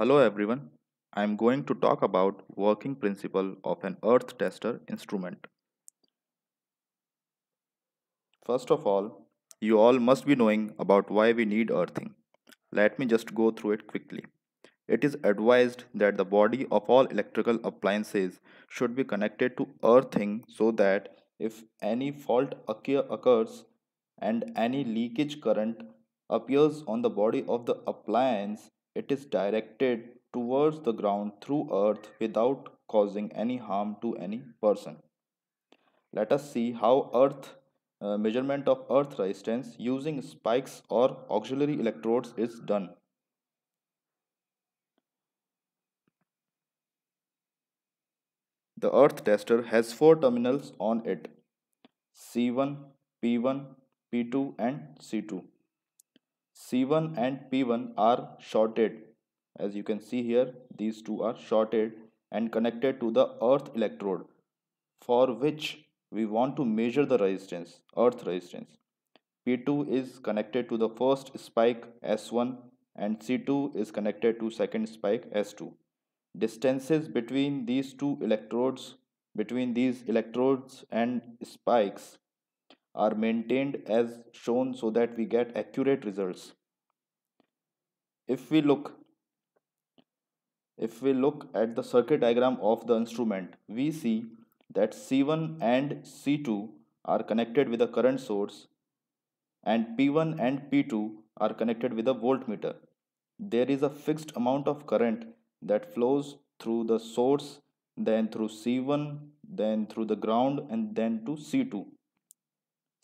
Hello everyone, I am going to talk about working principle of an earth tester instrument. First of all, you all must be knowing about why we need earthing. Let me just go through it quickly. It is advised that the body of all electrical appliances should be connected to earthing so that if any fault occurs and any leakage current appears on the body of the appliance it is directed towards the ground through earth without causing any harm to any person. Let us see how earth uh, measurement of earth resistance using spikes or auxiliary electrodes is done. The earth tester has four terminals on it C1, P1, P2 and C2. C1 and P1 are shorted. As you can see here, these two are shorted and connected to the earth electrode for which we want to measure the resistance, earth resistance. P2 is connected to the first spike S1 and C2 is connected to second spike S2. Distances between these two electrodes, between these electrodes and spikes are maintained as shown so that we get accurate results. If we look if we look at the circuit diagram of the instrument, we see that C1 and C2 are connected with a current source and P1 and P2 are connected with a voltmeter. There is a fixed amount of current that flows through the source, then through C1, then through the ground and then to C2.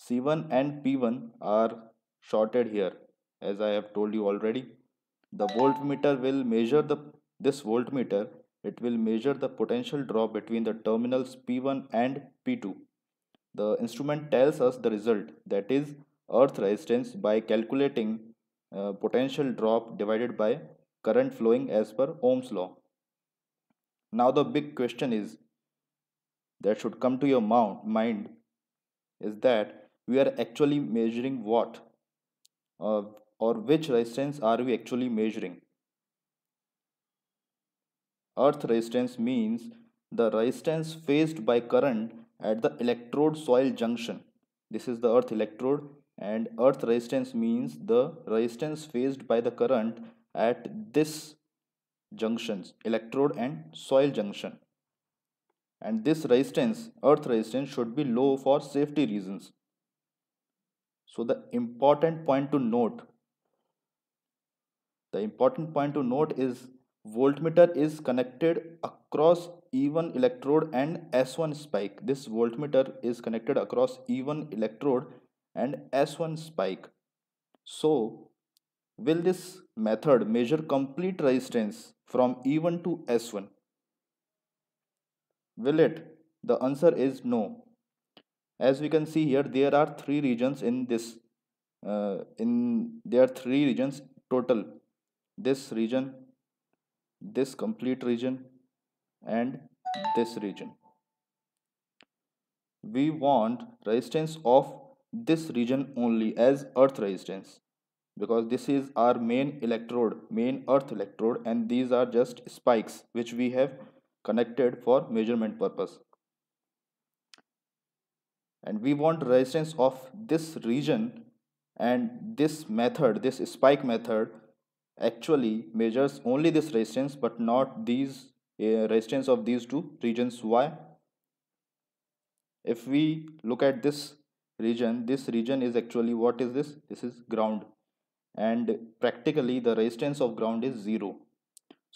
C1 and P1 are shorted here as I have told you already. The voltmeter will measure the this voltmeter it will measure the potential drop between the terminals P1 and P2. The instrument tells us the result that is earth resistance by calculating uh, potential drop divided by current flowing as per Ohm's law. Now the big question is that should come to your mind is that we are actually measuring what uh, or which resistance are we actually measuring earth resistance means the resistance faced by current at the electrode soil junction this is the earth electrode and earth resistance means the resistance faced by the current at this junctions electrode and soil junction and this resistance earth resistance should be low for safety reasons so the important point to note, the important point to note is voltmeter is connected across even electrode and S1 spike. This voltmeter is connected across even electrode and S1 spike. So will this method measure complete resistance from E1 to S1? Will it? The answer is no as we can see here there are three regions in this uh, in there are three regions total this region this complete region and this region we want resistance of this region only as earth resistance because this is our main electrode main earth electrode and these are just spikes which we have connected for measurement purpose and we want resistance of this region and this method this spike method actually measures only this resistance but not these uh, resistance of these two regions why if we look at this region this region is actually what is this this is ground and practically the resistance of ground is zero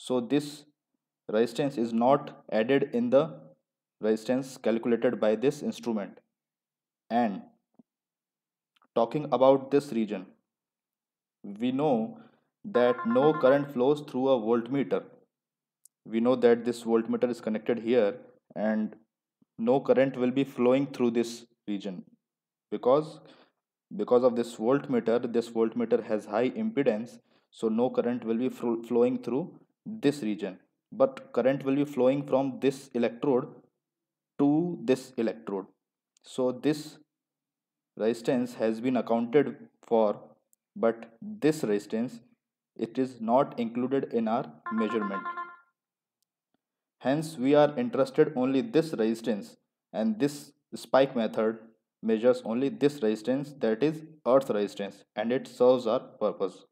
so this resistance is not added in the resistance calculated by this instrument and talking about this region we know that no current flows through a voltmeter we know that this voltmeter is connected here and no current will be flowing through this region because because of this voltmeter this voltmeter has high impedance so no current will be flowing through this region but current will be flowing from this electrode to this electrode so this resistance has been accounted for but this resistance it is not included in our measurement hence we are interested only this resistance and this spike method measures only this resistance that is earth resistance and it serves our purpose